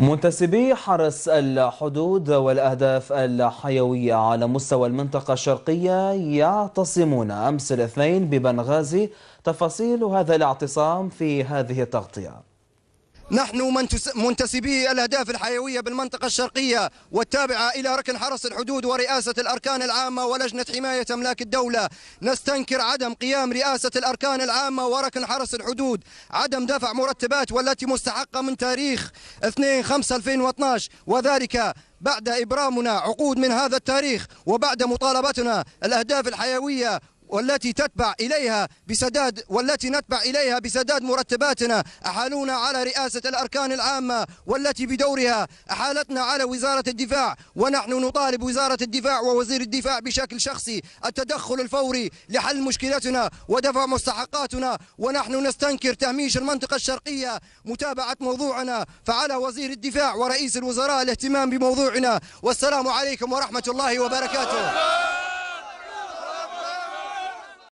منتسبي حرس الحدود والأهداف الحيوية على مستوى المنطقة الشرقية يعتصمون أمس الاثنين ببنغازي تفاصيل هذا الاعتصام في هذه التغطية نحن منتسبي الأهداف الحيوية بالمنطقة الشرقية والتابعة إلى ركن حرس الحدود ورئاسة الأركان العامة ولجنة حماية أملاك الدولة نستنكر عدم قيام رئاسة الأركان العامة وركن حرس الحدود عدم دفع مرتبات والتي مستحقة من تاريخ 2/5/2012 وذلك بعد إبرامنا عقود من هذا التاريخ وبعد مطالبتنا الأهداف الحيوية والتي تتبع إليها بسداد والتي نتبع إليها بسداد مرتباتنا أحالونا على رئاسة الأركان العامة والتي بدورها أحالتنا على وزارة الدفاع ونحن نطالب وزارة الدفاع ووزير الدفاع بشكل شخصي التدخل الفوري لحل مشكلتنا ودفع مستحقاتنا ونحن نستنكر تهميش المنطقة الشرقية متابعة موضوعنا فعلى وزير الدفاع ورئيس الوزراء الاهتمام بموضوعنا والسلام عليكم ورحمة الله وبركاته